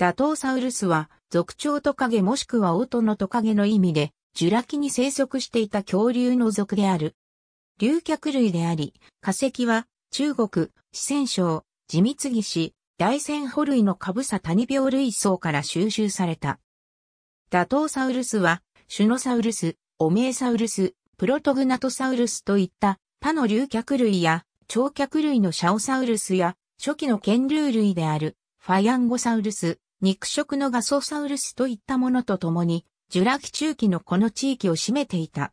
ダトーサウルスは、族長トカゲもしくはオトノトカゲの意味で、ジュラ紀に生息していた恐竜の族である。竜脚類であり、化石は、中国、四川省、地蜜木市、大仙保類のカブサ谷病類層から収集された。ダトーサウルスは、シュノサウルス、オメーサウルス、プロトグナトサウルスといった他の竜脚類や、長脚類のシャオサウルスや、初期の剣竜類である、ファヤンゴサウルス、肉食のガソサウルスといったものと共に、ジュラ紀中期のこの地域を占めていた。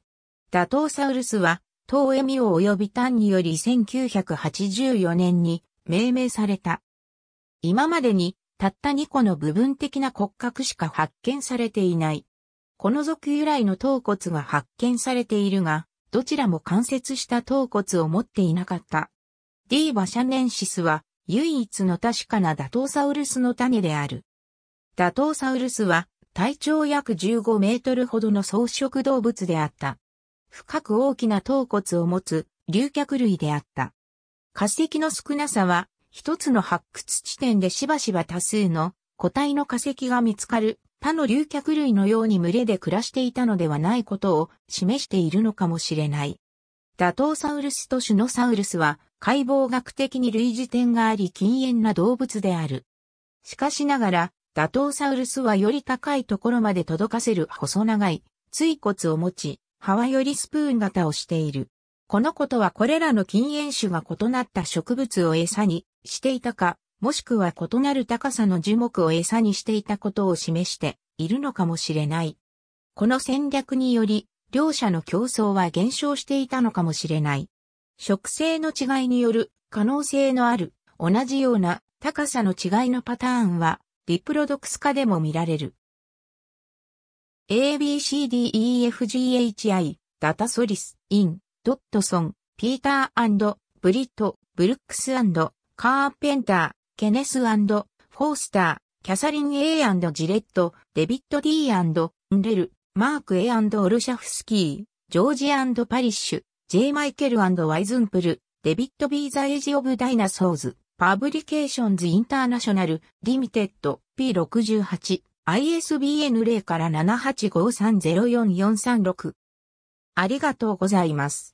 ダトーサウルスは、トエミオ及びタンにより1984年に命名された。今までにたった2個の部分的な骨格しか発見されていない。この族由来の頭骨が発見されているが、どちらも関節した頭骨を持っていなかった。ディーバシャネンシスは唯一の確かなダトーサウルスの種である。ダトウサウルスは体長約15メートルほどの草食動物であった。深く大きな頭骨を持つ竜脚類であった。化石の少なさは一つの発掘地点でしばしば多数の個体の化石が見つかる他の竜脚類のように群れで暮らしていたのではないことを示しているのかもしれない。ダトウサウルスとシュノサウルスは解剖学的に類似点があり禁煙な動物である。しかしながらダトウサウルスはより高いところまで届かせる細長い椎骨を持ち、幅よりスプーン型をしている。このことはこれらの禁煙種が異なった植物を餌にしていたか、もしくは異なる高さの樹木を餌にしていたことを示しているのかもしれない。この戦略により、両者の競争は減少していたのかもしれない。植生の違いによる可能性のある同じような高さの違いのパターンはリプロドクス化でも見られる。ABCDEFGHI、ダタソリス、イン、ドットソン、ピーターブリット、ブルックスカーペンター、ケネスフォースター、キャサリン A& ジレット、デビット D& ンレル、マーク A& オルシャフスキー、ジョージパリッシュ、J. マイケルワイズンプル、デビット・ビー・ザ・エイジ・オブ・ダイナソーズ。パブリケーションズインターナショナル、リミテッド、P68、ISBN 0から785304436。ありがとうございます。